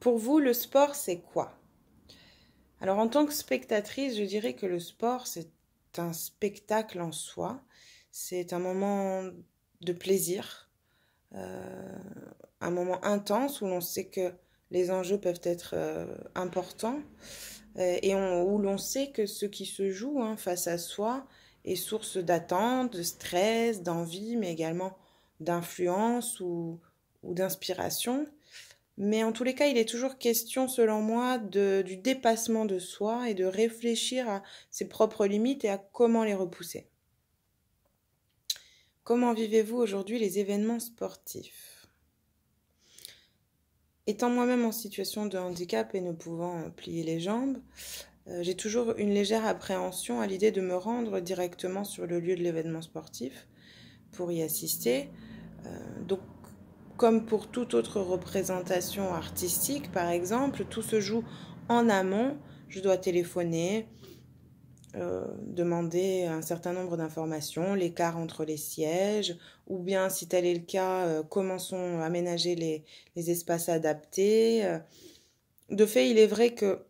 Pour vous, le sport, c'est quoi Alors, en tant que spectatrice, je dirais que le sport, c'est un spectacle en soi. C'est un moment de plaisir, euh, un moment intense où l'on sait que les enjeux peuvent être euh, importants euh, et où l'on sait que ce qui se joue hein, face à soi est source d'attente, de stress, d'envie, mais également d'influence ou d'inspiration. Mais en tous les cas, il est toujours question, selon moi, du dépassement de soi et de réfléchir à ses propres limites et à comment les repousser. Comment vivez-vous aujourd'hui les événements sportifs Étant moi-même en situation de handicap et ne pouvant plier les jambes, euh, j'ai toujours une légère appréhension à l'idée de me rendre directement sur le lieu de l'événement sportif pour y assister. Euh, donc comme pour toute autre représentation artistique, par exemple, tout se joue en amont. Je dois téléphoner, euh, demander un certain nombre d'informations, l'écart entre les sièges, ou bien si tel est le cas, euh, commençons à aménager les, espaces adaptés. Euh, de fait, il est vrai que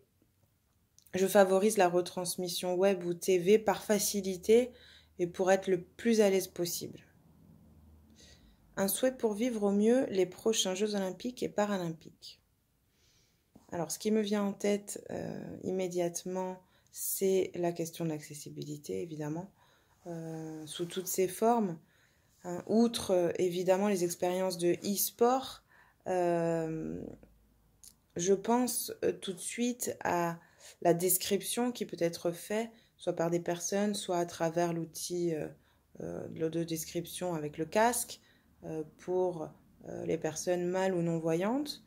je favorise la retransmission web ou TV par facilité et pour être le plus à l'aise possible un souhait pour vivre au mieux les prochains Jeux olympiques et paralympiques. Alors ce qui me vient en tête euh, immédiatement, c'est la question de l'accessibilité, évidemment, euh, sous toutes ses formes. Hein. outre, euh, évidemment, les expériences de e-sport, je pense tout de suite à la description qui peut être faite, soit par des personnes, soit à travers l'outil de description avec le casque, euh, pour euh, les personnes mâles ou non-voyantes.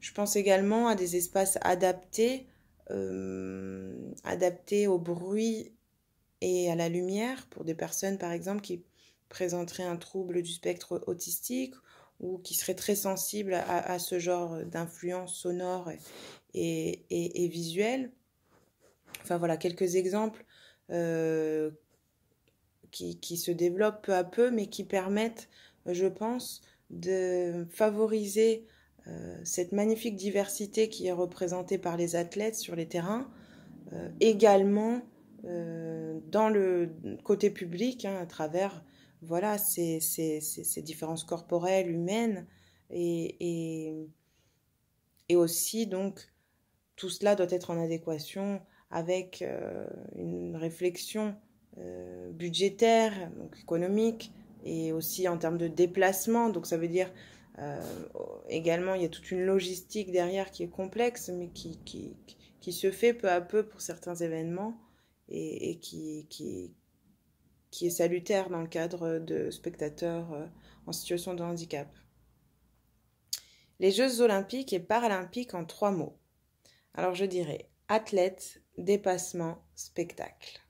Je pense également à des espaces adaptés, euh, adaptés au bruit et à la lumière pour des personnes, par exemple, qui présenteraient un trouble du spectre autistique ou qui seraient très sensibles à, ce genre d'influence sonore et, visuelle. Enfin voilà, quelques exemples qui, se développent peu à peu, mais qui permettent je pense, de favoriser euh, cette magnifique diversité qui est représentée par les athlètes sur les terrains, euh, également euh, dans le côté public, hein, à travers voilà, ces, différences corporelles, humaines, et, aussi donc tout cela doit être en adéquation avec une réflexion budgétaire, donc économique, et aussi en termes de déplacement. Donc ça veut dire euh, également il y a toute une logistique derrière qui est complexe, mais qui, se fait peu à peu pour certains événements et, qui est salutaire dans le cadre de spectateurs euh, en situation de handicap. Les Jeux olympiques et paralympiques en trois mots. Alors je dirais athlète, dépassement, spectacle.